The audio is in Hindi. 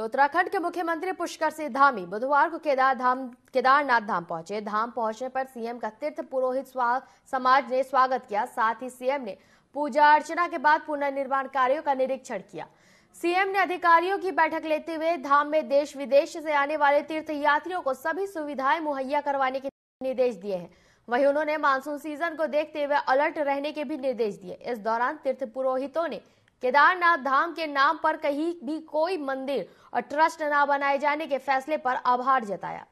तो उत्तराखंड के मुख्यमंत्री पुष्कर सिंह धामी बुधवार को केदार धाम केदारनाथ धाम पहुंचे धाम पहुंचने पर सीएम का तीर्थ पुरोहित समाज ने स्वागत किया साथ ही सीएम ने पूजा अर्चना के बाद पुनर्निर्माण कार्यों का निरीक्षण किया सीएम ने अधिकारियों की बैठक लेते हुए धाम में देश विदेश से आने वाले तीर्थ यात्रियों को सभी सुविधाएं मुहैया करवाने के निर्देश दिए हैं वहीं उन्होंने मानसून सीजन को देखते हुए अलर्ट रहने के भी निर्देश दिए इस दौरान तीर्थ पुरोहितों ने केदारनाथ धाम के नाम पर कहीं भी कोई मंदिर और ट्रस्ट न बनाए जाने के फैसले पर आभार जताया